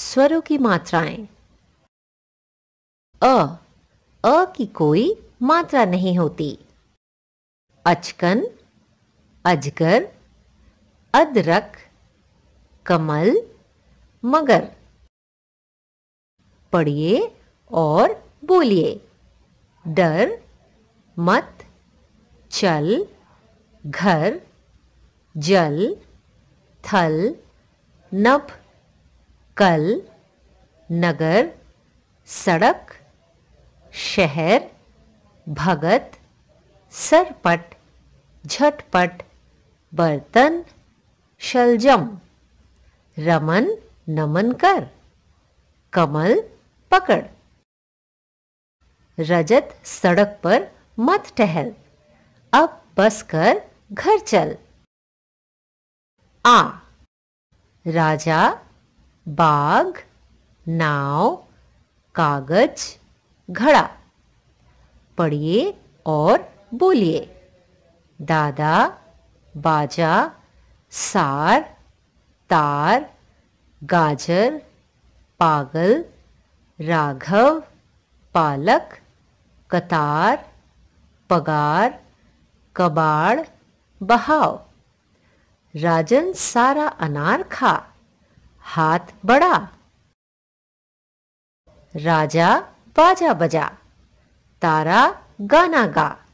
स्वरों की मात्राएं अ अ की कोई मात्रा नहीं होती अचकन अजगर अदरक कमल मगर पढ़िए और बोलिए डर मत चल घर जल थल नभ कल नगर सड़क शहर भगत सरपट झटपट बर्तन शलजम रमन नमन कर कमल पकड़ रजत सड़क पर मत टहल अब बस कर घर चल आ राजा बाग नाव कागज घड़ा पढ़िए और बोलिए दादा बाजा सार तार गाजर पागल राघव पालक कतार पगार कबाड़ बहाव राजन सारा अनार खा हाथ बड़ा राजा बाजा बजा तारा गाना गा